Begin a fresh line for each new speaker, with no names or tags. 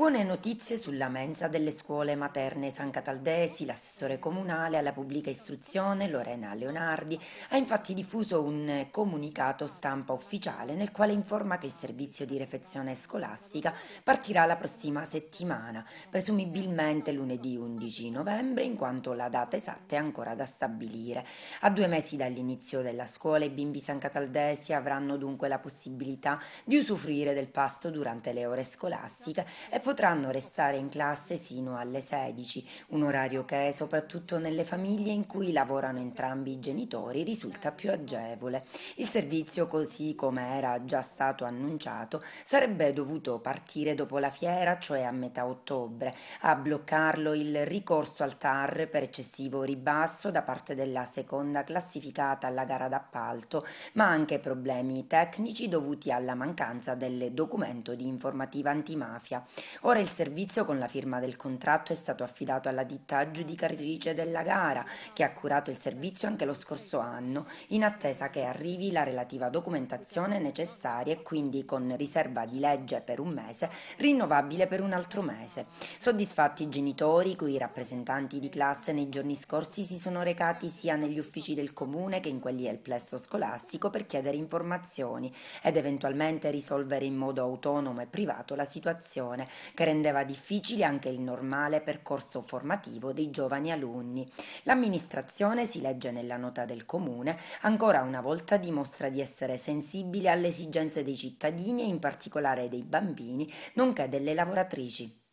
Buone notizie sulla mensa delle scuole materne San Cataldesi, l'assessore comunale alla pubblica istruzione Lorena Leonardi ha infatti diffuso un comunicato stampa ufficiale nel quale informa che il servizio di refezione scolastica partirà la prossima settimana, presumibilmente lunedì 11 novembre in quanto la data esatta è ancora da stabilire. A due mesi dall'inizio della scuola i bimbi San Cataldesi avranno dunque la possibilità di usufruire del pasto durante le ore scolastiche e potranno restare in classe sino alle 16, un orario che soprattutto nelle famiglie in cui lavorano entrambi i genitori risulta più agevole. Il servizio, così come era già stato annunciato, sarebbe dovuto partire dopo la fiera, cioè a metà ottobre, a bloccarlo il ricorso al TAR per eccessivo ribasso da parte della seconda classificata alla gara d'appalto, ma anche problemi tecnici dovuti alla mancanza del documento di informativa antimafia. Ora il servizio con la firma del contratto è stato affidato alla ditta aggiudicatrice della gara, che ha curato il servizio anche lo scorso anno, in attesa che arrivi la relativa documentazione necessaria e quindi con riserva di legge per un mese, rinnovabile per un altro mese. Soddisfatti i genitori, cui i rappresentanti di classe nei giorni scorsi si sono recati sia negli uffici del comune che in quelli del plesso scolastico per chiedere informazioni ed eventualmente risolvere in modo autonomo e privato la situazione, che rendeva difficile anche il normale percorso formativo dei giovani alunni. L'amministrazione, si legge nella nota del comune, ancora una volta dimostra di essere sensibile alle esigenze dei cittadini e in particolare dei bambini, nonché delle lavoratrici.